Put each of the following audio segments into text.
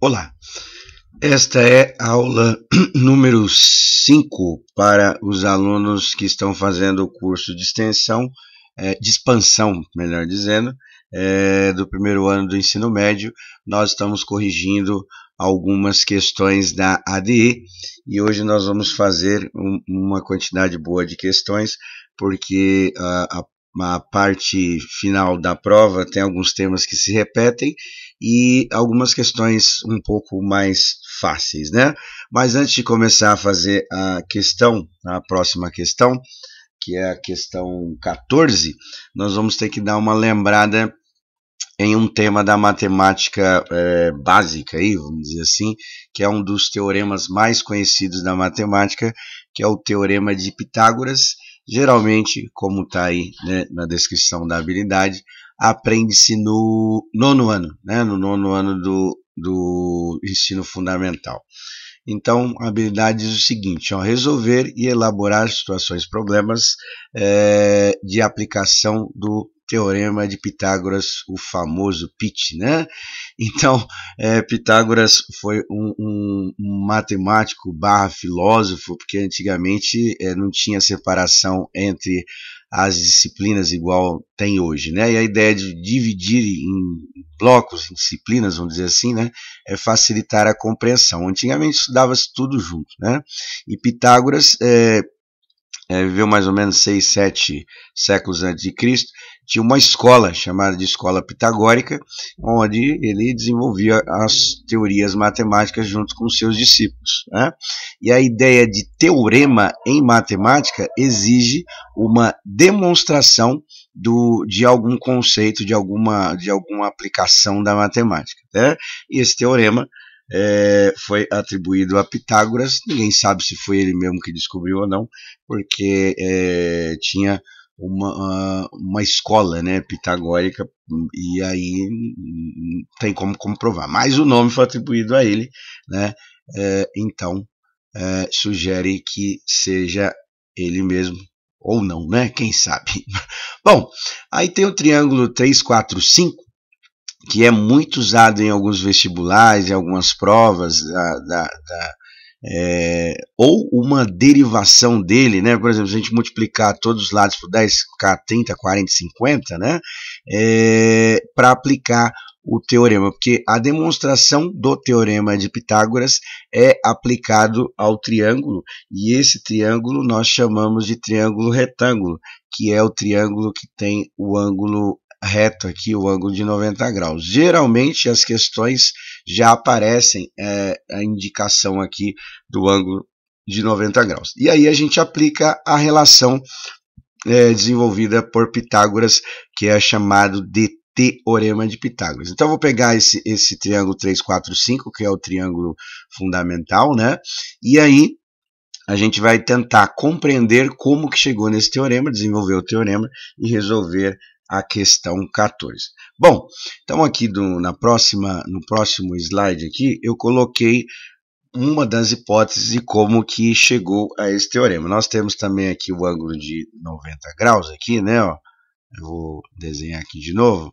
Olá, esta é a aula número 5 para os alunos que estão fazendo o curso de extensão, eh, de expansão, melhor dizendo, eh, do primeiro ano do ensino médio. Nós estamos corrigindo algumas questões da ADE e hoje nós vamos fazer uma quantidade boa de questões porque ah, a, a uma parte final da prova tem alguns temas que se repetem e algumas questões um pouco mais fáceis, né? Mas antes de começar a fazer a questão, a próxima questão, que é a questão 14, nós vamos ter que dar uma lembrada em um tema da matemática é, básica, aí, vamos dizer assim, que é um dos teoremas mais conhecidos da matemática, que é o Teorema de Pitágoras, Geralmente, como está aí né, na descrição da habilidade, aprende-se no nono ano, né, no nono ano do, do ensino fundamental. Então, a habilidade diz o seguinte: ó, resolver e elaborar situações, problemas é, de aplicação do Teorema de Pitágoras, o famoso PIT, né? Então, é, Pitágoras foi um, um, matemático barra filósofo, porque antigamente é, não tinha separação entre as disciplinas igual tem hoje, né? E a ideia de dividir em blocos, em disciplinas, vamos dizer assim, né, é facilitar a compreensão. Antigamente estudava-se tudo junto, né? E Pitágoras é, é, viveu mais ou menos seis sete séculos antes de Cristo, tinha uma escola chamada de escola pitagórica, onde ele desenvolvia as teorias matemáticas junto com seus discípulos. Né? E a ideia de teorema em matemática exige uma demonstração do, de algum conceito, de alguma, de alguma aplicação da matemática. Né? E esse teorema é, foi atribuído a Pitágoras. Ninguém sabe se foi ele mesmo que descobriu ou não, porque é, tinha uma, uma escola né, pitagórica e aí não tem como comprovar. Mas o nome foi atribuído a ele, né? É, então é, sugere que seja ele mesmo ou não, né? Quem sabe? Bom, aí tem o triângulo 345, que é muito usado em alguns vestibulares, em algumas provas, da, da, da é, ou uma derivação dele, né? Por exemplo, se a gente multiplicar todos os lados por 10, ficar 30, 40, 50, né? É, Para aplicar o teorema, porque a demonstração do teorema de Pitágoras é aplicado ao triângulo, e esse triângulo nós chamamos de triângulo retângulo, que é o triângulo que tem o ângulo reto aqui, o ângulo de 90 graus. Geralmente as questões já aparecem é, a indicação aqui do ângulo de 90 graus. E aí a gente aplica a relação é, desenvolvida por Pitágoras, que é chamado de Teorema de Pitágoras. Então vou pegar esse, esse triângulo 3, 4, 5, que é o triângulo fundamental, né? E aí a gente vai tentar compreender como que chegou nesse teorema, desenvolver o teorema e resolver a questão 14. Bom, então aqui do, na próxima, no próximo slide aqui, eu coloquei uma das hipóteses de como que chegou a esse teorema. Nós temos também aqui o ângulo de 90 graus aqui, né, ó. Eu vou desenhar aqui de novo.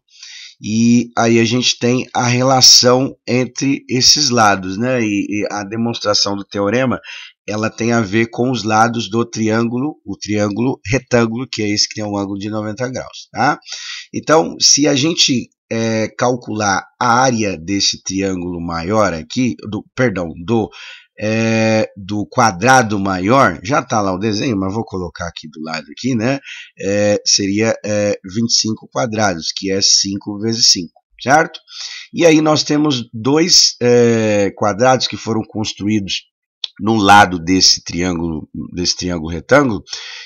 E aí a gente tem a relação entre esses lados, né? E, e a demonstração do teorema, ela tem a ver com os lados do triângulo, o triângulo retângulo, que é esse que tem um ângulo de 90 graus. Tá? Então, se a gente é, calcular a área desse triângulo maior aqui, do, perdão, do, é, do quadrado maior, já está lá o desenho, mas vou colocar aqui do lado aqui, né? É, seria 25 é, quadrados, que é 5 vezes 5 certo? E aí nós temos dois é, quadrados que foram construídos num lado desse triângulo, desse triângulo retângulo,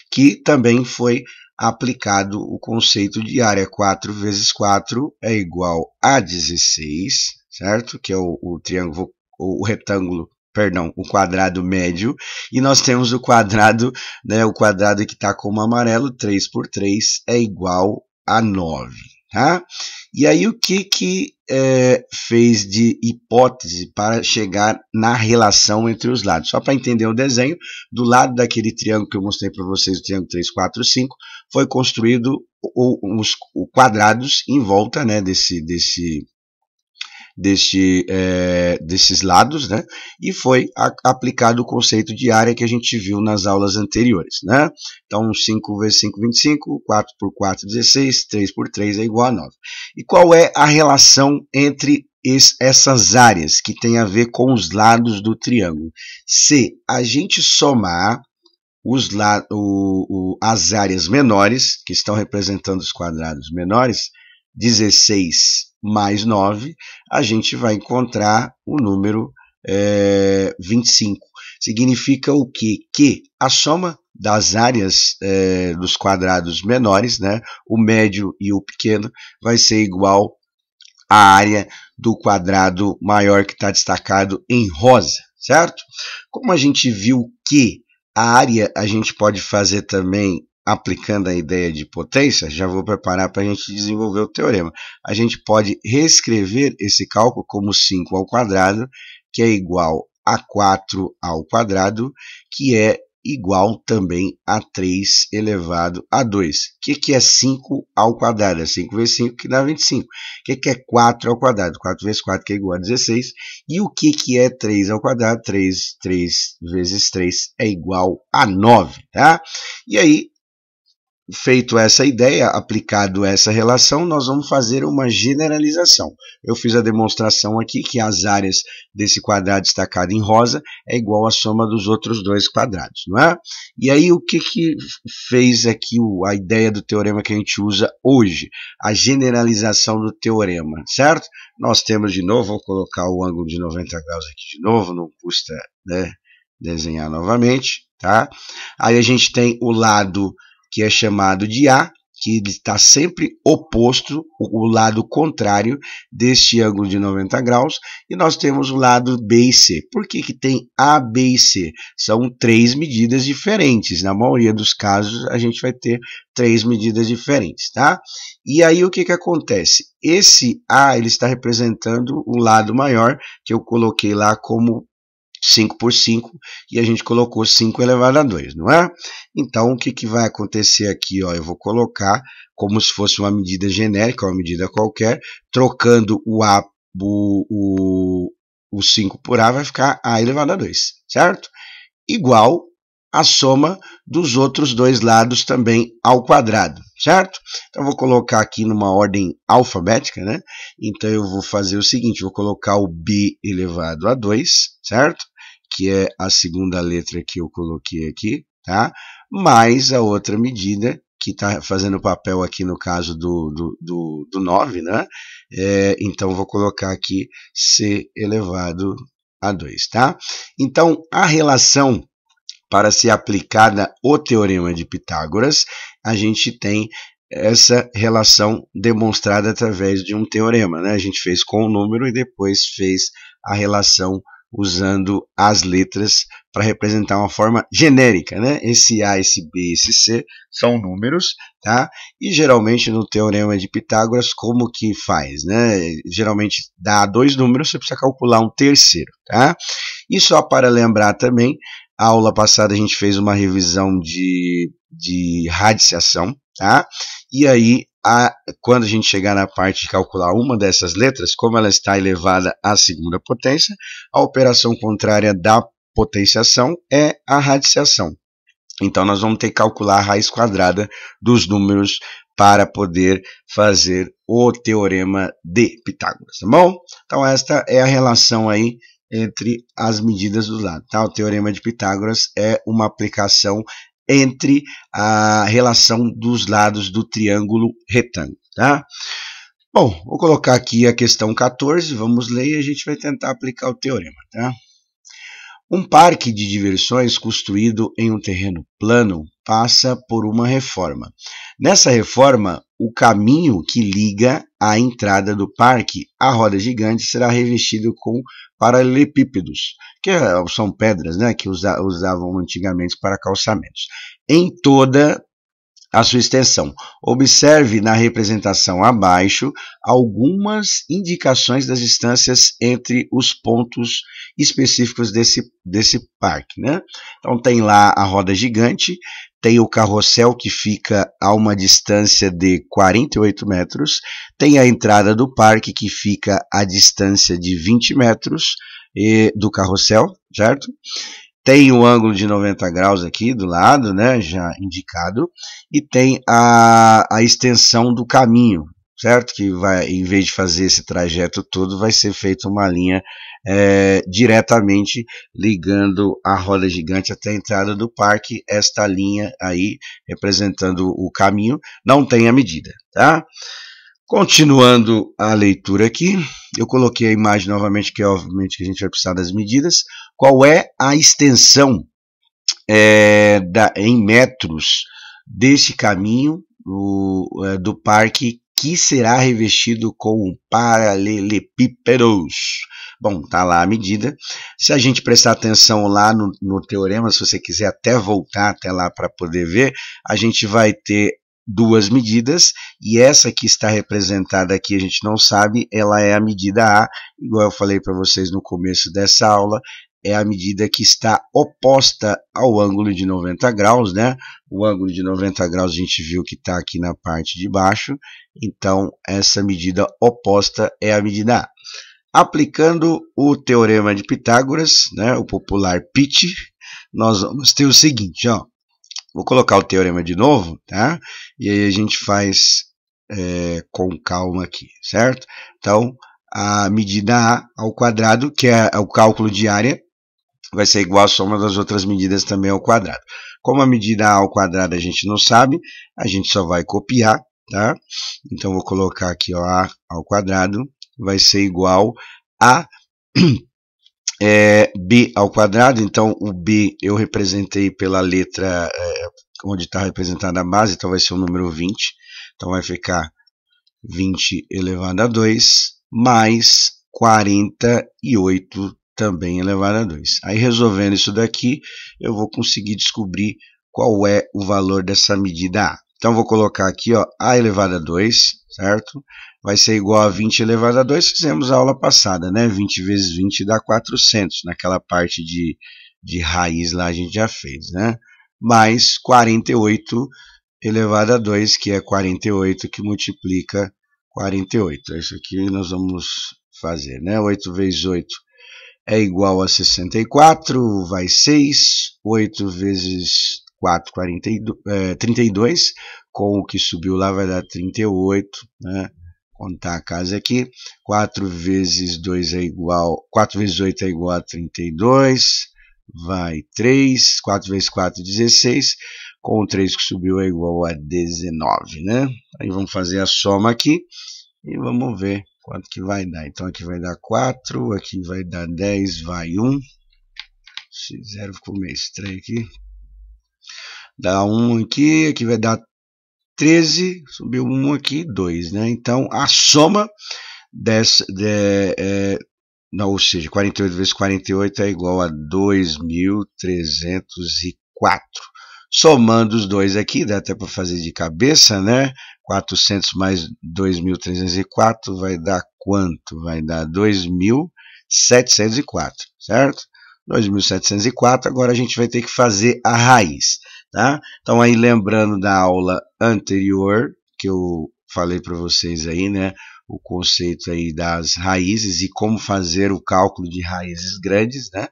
que também foi aplicado o conceito de área 4 vezes 4 é igual a 16, certo? Que é o, o triângulo, o retângulo perdão, o quadrado médio, e nós temos o quadrado, né, o quadrado que está como amarelo, 3 por 3 é igual a 9. Tá? E aí o que que é, fez de hipótese para chegar na relação entre os lados? Só para entender o desenho, do lado daquele triângulo que eu mostrei para vocês, o triângulo 3, 4, 5, foi construído os quadrados em volta né, desse, desse deste, é, desses lados, né? E foi a, aplicado o conceito de área que a gente viu nas aulas anteriores, né? Então, 5 vezes 5, 25, 4 por 4, 16, 3 por 3 é igual a 9. E qual é a relação entre essas áreas que tem a ver com os lados do triângulo. Se a gente somar os la o, o, as áreas menores, que estão representando os quadrados menores, 16 mais 9, a gente vai encontrar o número é, eh, 25. Significa o quê? Que a soma das áreas é, dos quadrados menores, né, o médio e o pequeno, vai ser igual à área do quadrado maior que está destacado em rosa, certo? Como a gente viu que a área a gente pode fazer também aplicando a ideia de potência, já vou preparar para a gente desenvolver o teorema. A gente pode reescrever esse cálculo como 5 ao quadrado, que é igual a 4 ao quadrado, que é igual também a 3 elevado a 2. O que, que é 5 ao quadrado? É 5 vezes 5, que dá 25. O que, que é 4 ao quadrado? 4 vezes 4, que é igual a 16. E o que, que é 3 ao quadrado? 3, 3 vezes 3 é igual a 9. Tá? E aí, feito essa ideia, aplicado essa relação, nós vamos fazer uma generalização. Eu fiz a demonstração aqui que as áreas desse quadrado destacado em rosa é igual à soma dos outros dois quadrados, não é? E aí o que, que fez aqui a ideia do teorema que a gente usa hoje? A generalização do teorema, certo? Nós temos de novo, vou colocar o ângulo de 90 graus aqui de novo, não custa né, desenhar novamente, tá? Aí a gente tem o lado que é chamado de A, que está sempre oposto, o lado contrário deste ângulo de 90 graus, e nós temos o lado B e C. Por que, que tem A, B e C? São três medidas diferentes. Na maioria dos casos, a gente vai ter três medidas diferentes, tá? E aí, o que, que acontece? Esse A ele está representando o lado maior, que eu coloquei lá como 5 por 5 e a gente colocou 5 elevado a 2, não é? Então, o que, que vai acontecer aqui? Ó, eu vou colocar como se fosse uma medida genérica, uma medida qualquer, trocando o A, o, o, o 5 por A, vai ficar A elevado a 2, certo? Igual a soma dos outros dois lados também ao quadrado certo? Então vou colocar aqui numa ordem alfabética, né? Então eu vou fazer o seguinte, vou colocar o b elevado a 2, certo? Que é a segunda letra que eu coloquei aqui, tá? Mais a outra medida que está fazendo papel aqui no caso do, do, do, do 9, né? É, então vou colocar aqui c elevado a 2, tá? Então a relação para ser aplicada o teorema de Pitágoras, a gente tem essa relação demonstrada através de um teorema. Né? A gente fez com o número e depois fez a relação usando as letras para representar uma forma genérica, né? Esse A, esse B, esse C são números, tá? E geralmente no teorema de Pitágoras, como que faz, né? Geralmente dá dois números, você precisa calcular um terceiro, tá? E só para lembrar também, a aula passada a gente fez uma revisão de, de radiciação, tá? E aí, a, quando a gente chegar na parte de calcular uma dessas letras, como ela está elevada à segunda potência, a operação contrária da potenciação é a radiciação. Então, nós vamos ter que calcular a raiz quadrada dos números para poder fazer o teorema de Pitágoras, tá bom? Então, esta é a relação aí entre as medidas dos lados. Tá? O teorema de Pitágoras é uma aplicação entre a relação dos lados do triângulo retângulo. Tá? Bom, vou colocar aqui a questão 14, vamos ler e a gente vai tentar aplicar o teorema. Tá? Um parque de diversões construído em um terreno plano passa por uma reforma. Nessa reforma, o caminho que liga a entrada do parque, a roda gigante será revestida com paralelepípedos, que é, são pedras né, que usavam antigamente para calçamentos, em toda a sua extensão. Observe na representação abaixo algumas indicações das distâncias entre os pontos específicos desse, desse parque. Né? Então, tem lá a roda gigante, tem o carrossel que fica a uma distância de 48 metros, tem a entrada do parque que fica a distância de 20 metros e, do carrossel, certo? Tem o ângulo de 90 graus aqui do lado, né, já indicado, e tem a, a extensão do caminho, certo? Que vai, em vez de fazer esse trajeto todo, vai ser feita uma linha é, diretamente ligando a roda gigante até a entrada do parque, esta linha aí representando o caminho, não tem a medida, tá? Continuando a leitura aqui, eu coloquei a imagem novamente, que é obviamente que a gente vai precisar das medidas. Qual é a extensão é, da, em metros desse caminho o, é, do parque que será revestido com paralelepípedos. Bom, tá lá a medida. Se a gente prestar atenção lá no, no teorema, se você quiser até voltar até lá para poder ver, a gente vai ter duas medidas e essa que está representada aqui a gente não sabe, ela é a medida A, igual eu falei para vocês no começo dessa aula, é a medida que está oposta ao ângulo de 90 graus, né? O ângulo de 90 graus a gente viu que está aqui na parte de baixo, então essa medida oposta é a medida A. Aplicando o teorema de Pitágoras, né, o popular PIT, nós vamos ter o seguinte, ó. Vou colocar o teorema de novo, tá? E aí a gente faz é, com calma aqui, certo? Então, a medida A ao quadrado, que é o cálculo de área, vai ser igual a soma das outras medidas também ao quadrado. Como a medida a ao quadrado a gente não sabe, a gente só vai copiar, tá? Então, vou colocar aqui ó, a ao quadrado vai ser igual a é, b ao quadrado. Então, o b eu representei pela letra é, onde está representada a base, então vai ser o número 20. Então, vai ficar 20 elevado a 2 mais 48 também elevado a 2. Aí resolvendo isso daqui, eu vou conseguir descobrir qual é o valor dessa medida A. Então vou colocar aqui ó, A elevado a 2, certo? Vai ser igual a 20 elevado a 2, fizemos a aula passada, né? 20 vezes 20 dá 400, naquela parte de, de raiz lá a gente já fez, né? Mais 48 elevado a 2, que é 48, que multiplica 48. É isso aqui nós vamos fazer, né? 8 vezes 8 é igual a 64, vai 6, 8 vezes 4, 42, é, 32, com o que subiu lá vai dar 38, né? contar a casa aqui, 4 vezes 2 é igual, 4 vezes 8 é igual a 32, vai 3, 4 vezes 4 16, com o 3 que subiu é igual a 19, né? Aí vamos fazer a soma aqui e vamos ver Quanto que vai dar? Então aqui vai dar 4, aqui vai dar 10, vai 1. X0 ficou meio estranho aqui. Dá 1 aqui, aqui vai dar 13, subiu 1 aqui, 2, né? Então a soma dessa, de, é, não, ou seja, 48 vezes 48 é igual a 2.304. Somando os dois aqui, dá até para fazer de cabeça, né? 400 mais 2.304 vai dar quanto? Vai dar 2.704, certo? 2.704, agora a gente vai ter que fazer a raiz, tá? Então, aí lembrando da aula anterior, que eu falei para vocês aí, né? O conceito aí das raízes e como fazer o cálculo de raízes grandes, né?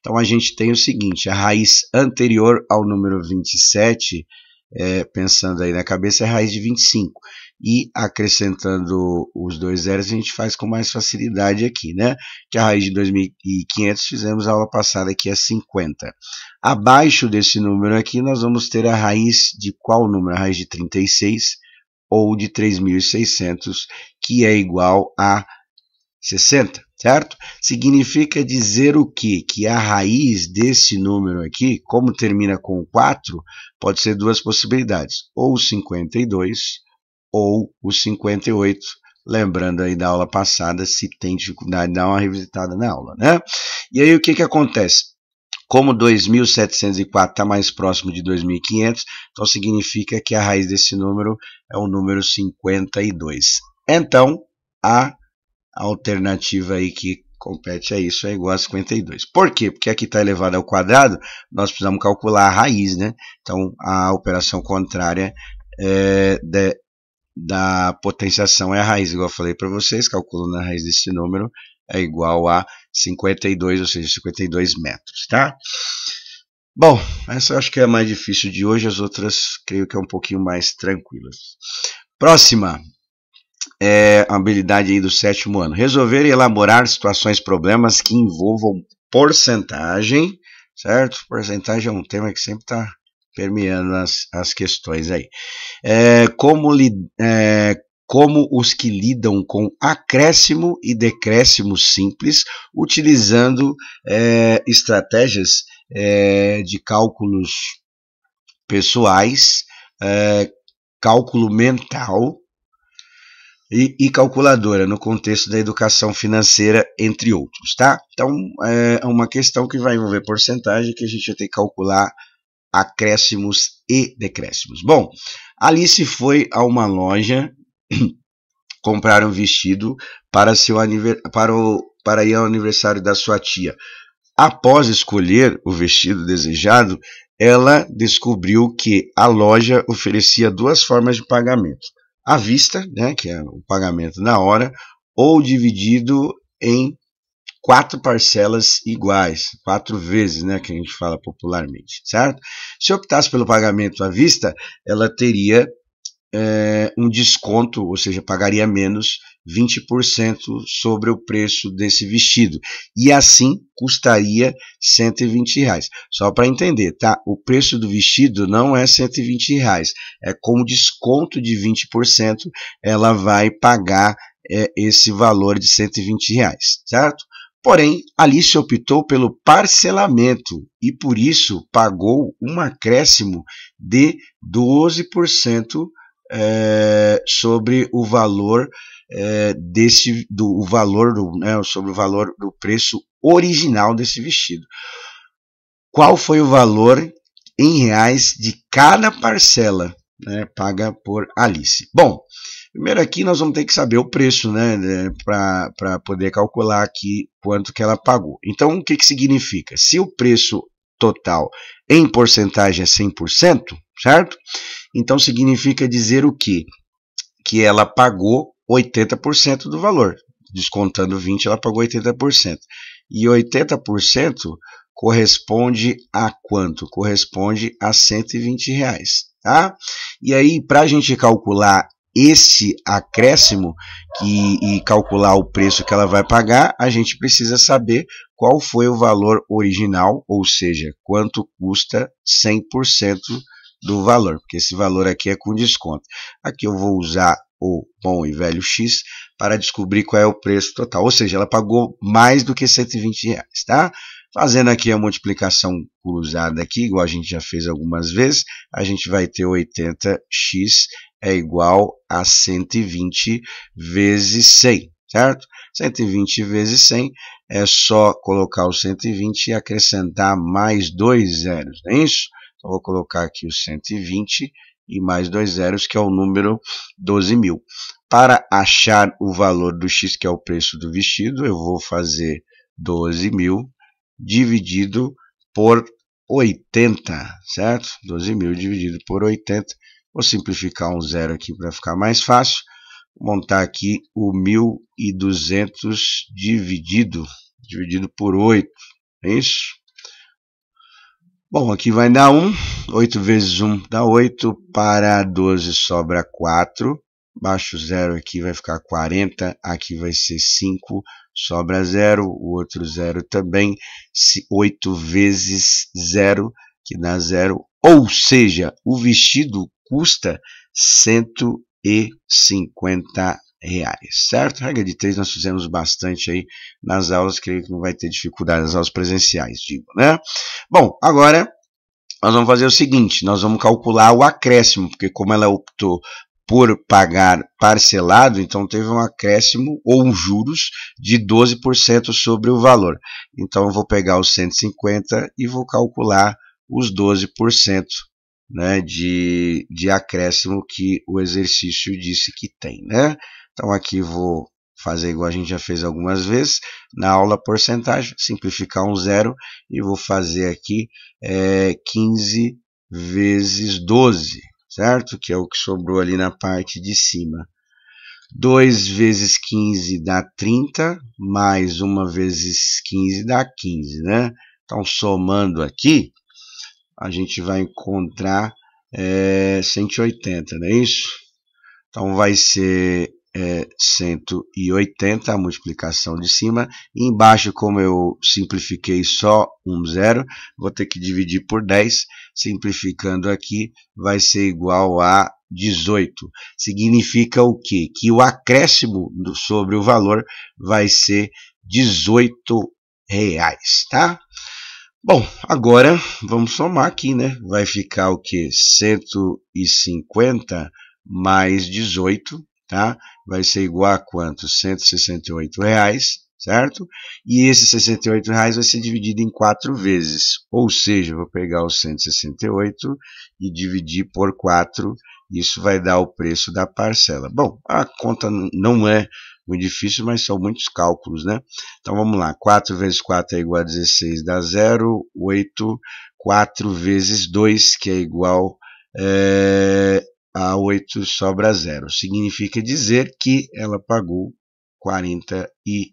Então, a gente tem o seguinte, a raiz anterior ao número 27 é, pensando aí na cabeça, é raiz de 25. E acrescentando os dois zeros, a gente faz com mais facilidade aqui, né? Que a raiz de 2.500 fizemos a aula passada, aqui é 50. Abaixo desse número aqui, nós vamos ter a raiz de qual número? A raiz de 36 ou de 3.600, que é igual a 60 certo? Significa dizer o quê? Que a raiz desse número aqui, como termina com 4, pode ser duas possibilidades, ou 52 ou o 58. Lembrando aí da aula passada, se tem dificuldade, dá uma revisitada na aula, né? E aí o que, que acontece? Como 2.704 está mais próximo de 2.500, então significa que a raiz desse número é o número 52. Então, a a alternativa aí que compete a isso é igual a 52. Por quê? Porque aqui está elevado ao quadrado, nós precisamos calcular a raiz, né? Então, a operação contrária é, de, da potenciação é a raiz, igual eu falei para vocês, calculando a raiz desse número, é igual a 52, ou seja, 52 metros, tá? Bom, essa eu acho que é a mais difícil de hoje, as outras creio que é um pouquinho mais tranquilas. Próxima, é, habilidade aí do sétimo ano. Resolver e elaborar situações, problemas que envolvam porcentagem, certo? Porcentagem é um tema que sempre está permeando as, as questões aí. É, como, li, é, como os que lidam com acréscimo e decréscimo simples, utilizando é, estratégias é, de cálculos pessoais, é, cálculo mental, e, e, calculadora no contexto da educação financeira, entre outros, tá? Então é, é uma questão que vai envolver porcentagem que a gente vai ter que calcular acréscimos e decréscimos. Bom, Alice foi a uma loja comprar um vestido para, seu aniver... para, o... para ir ao aniversário da sua tia. Após escolher o vestido desejado, ela descobriu que a loja oferecia duas formas de pagamento à vista, né, que é o pagamento na hora, ou dividido em quatro parcelas iguais, quatro vezes, né, que a gente fala popularmente, certo? Se optasse pelo pagamento à vista, ela teria é, um desconto, ou seja, pagaria menos 20% sobre o preço desse vestido. E assim custaria 120 reais. Só para entender, tá? O preço do vestido não é 120 reais. É como desconto de 20%, ela vai pagar é, esse valor de 120 reais, certo? Porém, Alice optou pelo parcelamento e por isso pagou um acréscimo de 12% é, sobre o valor é, desse do valor do, né, sobre o valor do preço original desse vestido. Qual foi o valor em reais de cada parcela né, paga por Alice? Bom, primeiro aqui nós vamos ter que saber o preço, né, né para poder calcular aqui quanto que ela pagou. Então, o que, que significa? Se o preço total em porcentagem é 100%, certo? Então significa dizer o que? Que ela pagou 80% do valor. Descontando 20, ela pagou 80%. E 80% corresponde a quanto? Corresponde a 120 reais, tá? E aí, para a gente calcular esse acréscimo e, e calcular o preço que ela vai pagar, a gente precisa saber qual foi o valor original, ou seja, quanto custa 100% do valor, porque esse valor aqui é com desconto. Aqui eu vou usar o bom e velho X para descobrir qual é o preço total. Ou seja, ela pagou mais do que 120 reais, tá? Fazendo aqui a multiplicação cruzada aqui, igual a gente já fez algumas vezes, a gente vai ter 80x é igual a 120 vezes 100, certo? 120 vezes 100 é só colocar o 120 e acrescentar mais dois zeros, não é isso? Então vou colocar aqui os 120 e mais dois zeros, que é o número 12.000. Para achar o valor do X, que é o preço do vestido, eu vou fazer 12.000 dividido por 80, certo? 12.000 dividido por 80. Vou simplificar um zero aqui para ficar mais fácil. Vou montar aqui o 1.200 dividido, dividido por 8, é isso? Bom, aqui vai dar 1. 8 vezes 1 dá 8. Para 12 sobra 4. Baixo 0 aqui vai ficar 40. Aqui vai ser 5. Sobra 0. O outro 0 também. 8 vezes 0, que dá 0. Ou seja, o vestido custa 150 reais reais, certo? Regra de três nós fizemos bastante aí nas aulas, creio que não vai ter dificuldade nas aulas presenciais, digo, né? Bom, agora nós vamos fazer o seguinte, nós vamos calcular o acréscimo, porque como ela optou por pagar parcelado, então teve um acréscimo ou juros de 12% sobre o valor. Então eu vou pegar os 150 e vou calcular os 12% né, de, de acréscimo que o exercício disse que tem. Né? Então aqui vou fazer igual a gente já fez algumas vezes, na aula porcentagem, simplificar um zero e vou fazer aqui é, 15 vezes 12, certo? Que é o que sobrou ali na parte de cima. 2 vezes 15 dá 30, mais 1 vezes 15 dá 15, né? Então, somando aqui, a gente vai encontrar é, 180, não é isso? Então, vai ser é 180, a multiplicação de cima. Embaixo, como eu simplifiquei só um zero, vou ter que dividir por 10. Simplificando aqui, vai ser igual a 18. Significa o quê? Que o acréscimo sobre o valor vai ser 18 reais, tá? Bom, agora vamos somar aqui, né? Vai ficar o que? 150 mais 18 tá? Vai ser igual a quanto? R$ 168, reais, certo? E esse R$ 68 reais vai ser dividido em 4 vezes. Ou seja, vou pegar os 168 e dividir por 4, isso vai dar o preço da parcela. Bom, a conta não é muito difícil, mas são muitos cálculos, né? Então vamos lá, 4 vezes 4 é igual a 16, dá 0, 8, 4 vezes 2, que é igual é, a 8 sobra zero. Significa dizer que ela pagou R$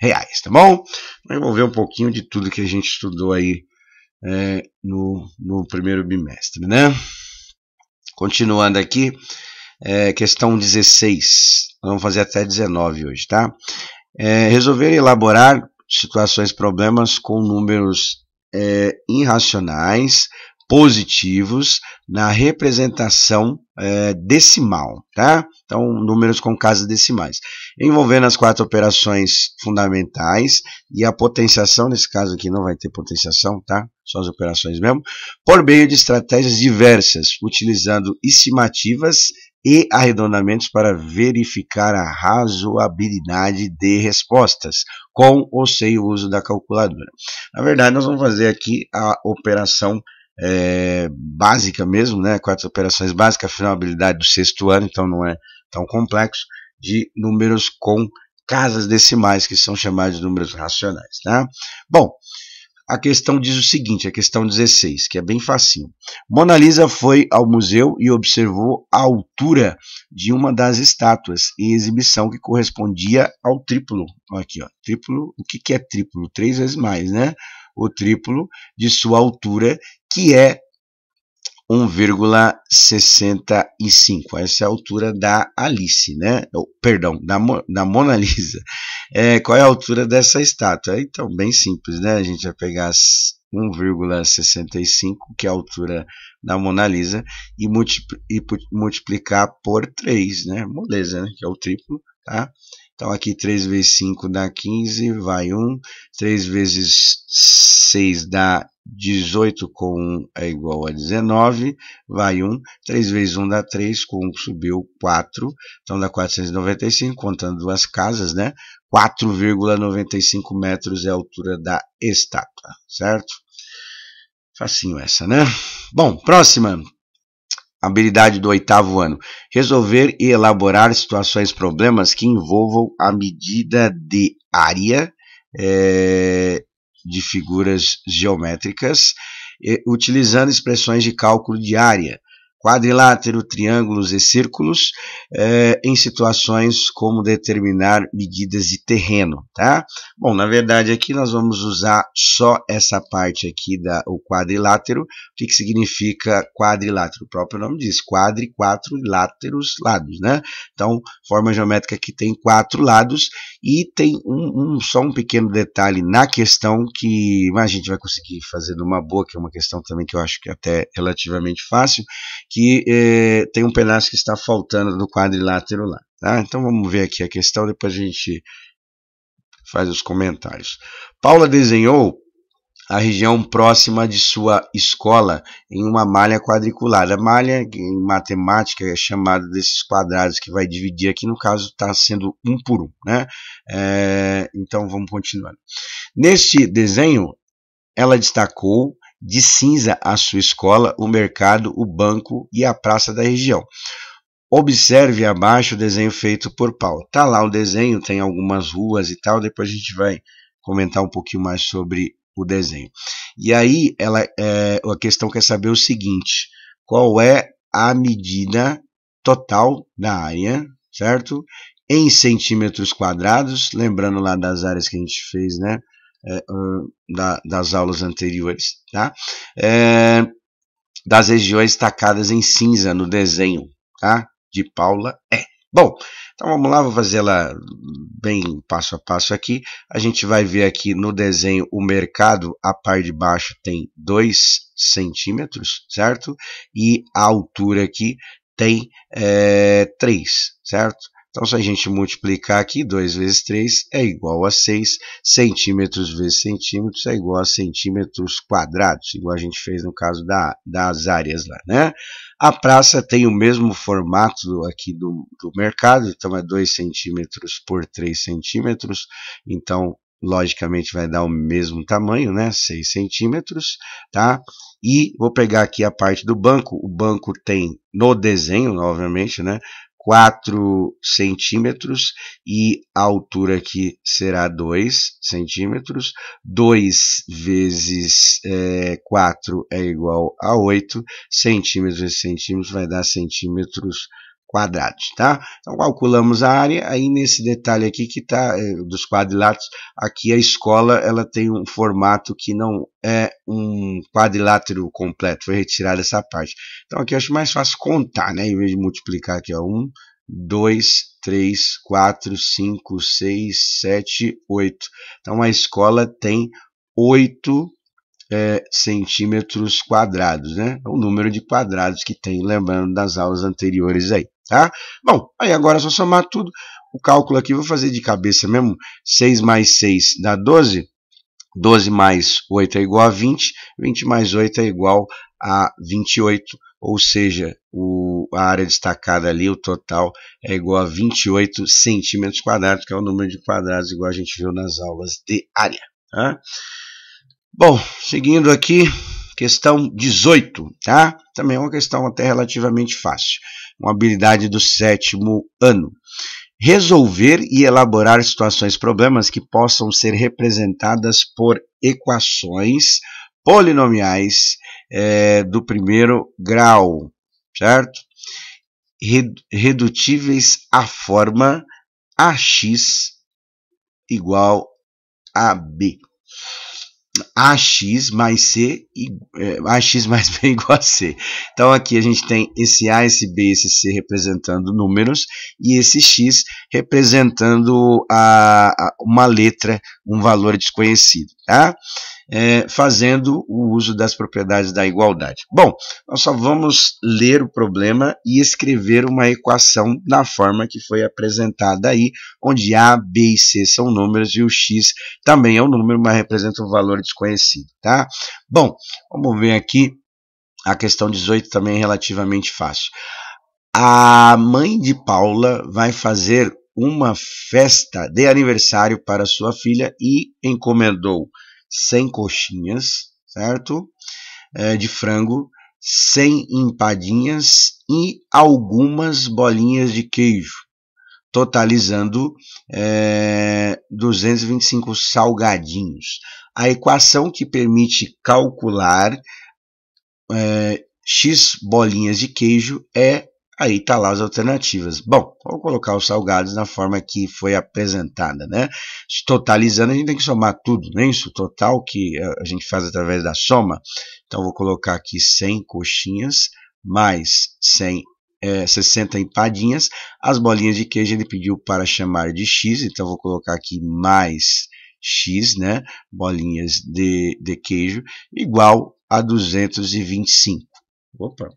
reais, tá bom? Vamos ver um pouquinho de tudo que a gente estudou aí é, no, no primeiro bimestre, né? Continuando aqui, é, questão 16, vamos fazer até 19 hoje, tá? É, resolver elaborar situações, problemas com números é, irracionais positivos na representação é, decimal, tá? Então, números com casas decimais, envolvendo as quatro operações fundamentais e a potenciação, nesse caso aqui não vai ter potenciação, tá? Só as operações mesmo, por meio de estratégias diversas, utilizando estimativas e arredondamentos para verificar a razoabilidade de respostas, com ou sem o uso da calculadora. Na verdade, nós vamos fazer aqui a operação é, básica mesmo, né? Quatro operações básicas, afinal, habilidade do sexto ano, então não é tão complexo, de números com casas decimais, que são chamados de números racionais, tá? Bom, a questão diz o seguinte, a questão 16, que é bem facinho. Mona Lisa foi ao museu e observou a altura de uma das estátuas em exibição que correspondia ao triplo. Aqui, ó, triplo, o que, que é triplo? Três vezes mais, né? O triplo de sua altura que é 1,65. Essa é a altura da Alice, né? Oh, perdão, da, Mo, da Mona Lisa. É, qual é a altura dessa estátua? É, então, bem simples, né? A gente vai pegar 1,65, que é a altura da Mona Lisa, e, multipl e multiplicar por 3, né? Moleza, né? Que é o triplo, tá? Então, aqui 3 vezes 5 dá 15, vai 1. 3 vezes 6 dá 18 com 1 é igual a 19, vai 1, 3 vezes 1 dá 3, com 1 subiu 4, então dá 495, contando duas casas, né? 4,95 metros é a altura da estátua, certo? Facinho essa, né? Bom, próxima habilidade do oitavo ano: resolver e elaborar situações, problemas que envolvam a medida de área é, de figuras geométricas, eh, utilizando expressões de cálculo de área, quadrilátero, triângulos e círculos eh, em situações como determinar medidas de terreno, tá? Bom, na verdade aqui nós vamos usar só essa parte aqui da o quadrilátero. O que, que significa quadrilátero? O próprio nome diz quadri, quatro láteros, lados, né? Então, forma geométrica que tem quatro lados e tem um, um só um pequeno detalhe na questão que mas a gente vai conseguir fazer numa boa, que é uma questão também que eu acho que é até relativamente fácil que eh, tem um pedaço que está faltando do quadrilátero lá. Tá? Então vamos ver aqui a questão, depois a gente faz os comentários. Paula desenhou a região próxima de sua escola em uma malha quadriculada. malha, em matemática, é chamada desses quadrados que vai dividir aqui, no caso está sendo um por um. Né? É, então vamos continuar. Neste desenho, ela destacou de cinza a sua escola, o mercado, o banco e a praça da região. Observe abaixo o desenho feito por Paulo. Tá lá o desenho, tem algumas ruas e tal. Depois a gente vai comentar um pouquinho mais sobre o desenho. E aí ela, é, a questão quer saber o seguinte: qual é a medida total da área, certo? Em centímetros quadrados, lembrando lá das áreas que a gente fez, né? É, da, das aulas anteriores, tá? É, das regiões destacadas em cinza no desenho, tá? De Paula é. Bom, então vamos lá, vou fazer ela bem passo a passo aqui. A gente vai ver aqui no desenho o mercado, a parte de baixo tem 2 centímetros, certo? E a altura aqui tem é, 3, certo? Então, se a gente multiplicar aqui, 2 vezes 3 é igual a 6, centímetros vezes centímetros é igual a centímetros quadrados, igual a gente fez no caso da, das áreas lá, né? A praça tem o mesmo formato aqui do, do mercado, então é 2 centímetros por 3 centímetros, então logicamente vai dar o mesmo tamanho, né? 6 centímetros, tá? E vou pegar aqui a parte do banco. O banco tem no desenho, obviamente, né? 4 centímetros e a altura aqui será 2 centímetros. 2 vezes é, 4 é igual a 8 centímetros. Esse centímetros vai dar centímetros quadrados, tá? Então calculamos a área, aí nesse detalhe aqui que tá eh, dos quadriláteros, aqui a escola ela tem um formato que não é um quadrilátero completo, foi retirada essa parte. Então aqui eu acho mais fácil contar, né? Em vez de multiplicar aqui, ó, 1, 2, 3, 4, 5, 6, 7, 8. Então a escola tem 8 é, centímetros quadrados, né? É o número de quadrados que tem, lembrando das aulas anteriores aí. Tá? Bom, aí agora é só somar tudo. O cálculo aqui vou fazer de cabeça mesmo. 6 mais 6 dá 12. 12 mais 8 é igual a 20. 20 mais 8 é igual a 28. Ou seja, o, a área destacada ali, o total, é igual a 28 centímetros quadrados, que é o número de quadrados, igual a gente viu nas aulas de área. Tá? Bom, seguindo aqui, Questão 18, tá? Também é uma questão até relativamente fácil. Uma habilidade do sétimo ano. Resolver e elaborar situações, problemas que possam ser representadas por equações polinomiais é, do primeiro grau, certo? Redutíveis à forma ax igual a b. AX mais C, é, AX mais B igual a C. Então aqui a gente tem esse A, esse B, esse C representando números e esse X representando a, a uma letra, um valor desconhecido tá? É, fazendo o uso das propriedades da igualdade. Bom, nós só vamos ler o problema e escrever uma equação na forma que foi apresentada aí, onde A, B e C são números e o X também é um número, mas representa um valor desconhecido, tá? Bom, vamos ver aqui a questão 18 também é relativamente fácil. A mãe de Paula vai fazer uma festa de aniversário para sua filha e encomendou 100 coxinhas, certo? É, de frango, 100 empadinhas e algumas bolinhas de queijo, totalizando é, 225 salgadinhos. A equação que permite calcular é, x bolinhas de queijo é Aí está lá as alternativas. Bom, vou colocar os salgados na forma que foi apresentada, né? Totalizando, a gente tem que somar tudo, né? Isso, total que a gente faz através da soma. Então, vou colocar aqui 100 coxinhas mais 100 é, 60 empadinhas. As bolinhas de queijo ele pediu para chamar de x, então vou colocar aqui mais x, né? Bolinhas de, de queijo igual a 225. Opa,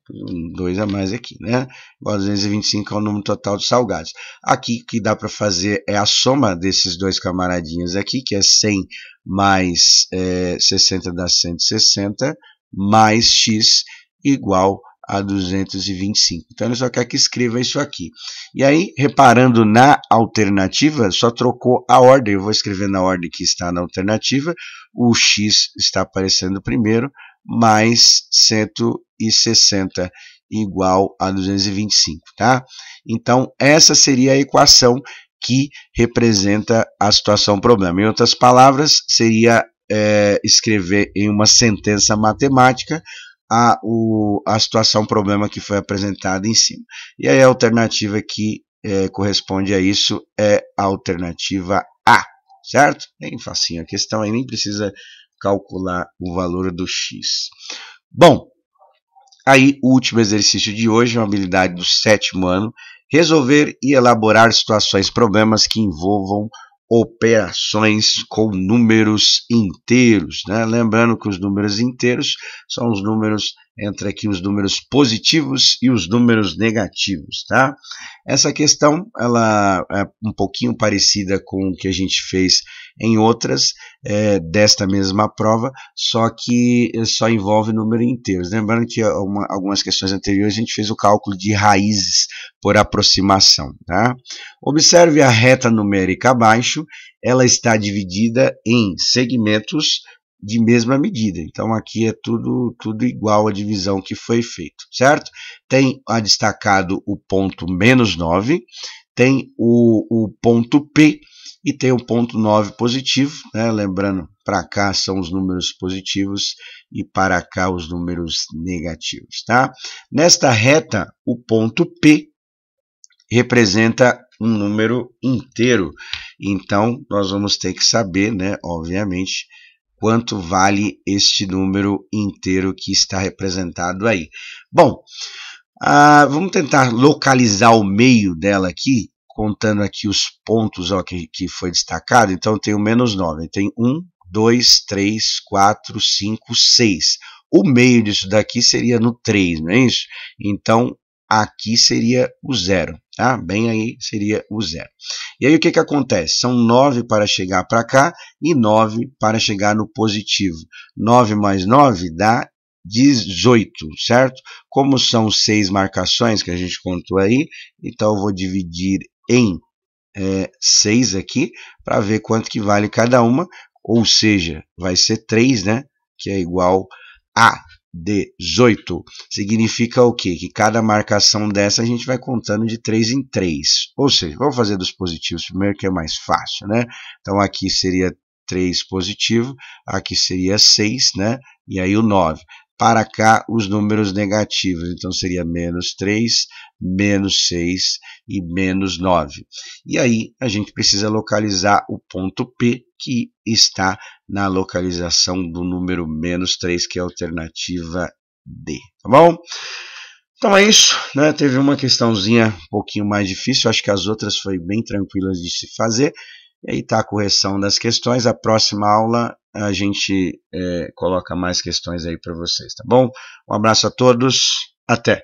dois a mais aqui, né? Igual 225 é o número total de salgados. Aqui o que dá para fazer é a soma desses dois camaradinhos aqui, que é 100 mais é, 60 dá 160, mais x igual a 225. Então ele só quer que escreva isso aqui. E aí, reparando na alternativa, só trocou a ordem. Eu vou escrever na ordem que está na alternativa. O x está aparecendo primeiro, mais 160 igual a 225, tá? Então, essa seria a equação que representa a situação problema. Em outras palavras, seria é, escrever em uma sentença matemática a, o, a situação problema que foi apresentada em cima. E aí a alternativa que é, corresponde a isso é a alternativa A, certo? Bem facinho a questão, aí nem precisa calcular o valor do x. Bom, aí o último exercício de hoje, uma habilidade do sétimo ano, resolver e elaborar situações, problemas que envolvam operações com números inteiros, né? Lembrando que os números inteiros são os números entre aqui os números positivos e os números negativos, tá? Essa questão ela é um pouquinho parecida com o que a gente fez em outras é, desta mesma prova, só que eh, só envolve número inteiros. Lembrando que eh, uma, algumas questões anteriores a gente fez o cálculo de raízes por aproximação. Tá? Observe a reta numérica abaixo, ela está dividida em segmentos de mesma medida. Então aqui é tudo tudo igual a divisão que foi feito, certo? Tem a destacado o ponto menos 9, tem o, o ponto P, e tem o ponto 9 positivo, né? lembrando, para cá são os números positivos e para cá os números negativos. Tá? Nesta reta, o ponto P representa um número inteiro, então nós vamos ter que saber, né, obviamente, quanto vale este número inteiro que está representado aí. Bom, ah, vamos tentar localizar o meio dela aqui contando aqui os pontos ó, que, que foi destacado, então tem o menos 9. Tem 1, 2, 3, 4, 5, 6. O meio disso daqui seria no 3, não é isso? Então, aqui seria o 0. tá? Bem aí seria o 0. E aí o que, que acontece? São 9 para chegar para cá e 9 para chegar no positivo. 9 mais 9 dá 18, certo? Como são 6 marcações que a gente contou aí, então eu vou dividir em é, 6 aqui para ver quanto que vale cada uma, ou seja, vai ser 3, né? Que é igual a 18. Significa o quê? Que cada marcação dessa a gente vai contando de 3 em 3. Ou seja, vamos fazer dos positivos primeiro, que é mais fácil, né? Então aqui seria 3 positivo, aqui seria 6, né? E aí o 9 para cá os números negativos. Então seria menos 3, menos 6 e menos 9. E aí a gente precisa localizar o ponto P que está na localização do número menos 3, que é a alternativa D. Tá bom? Então é isso, né? Teve uma questãozinha um pouquinho mais difícil, acho que as outras foi bem tranquilas de se fazer. E aí está a correção das questões. A próxima aula a gente é, coloca mais questões aí para vocês, tá bom? Um abraço a todos, até!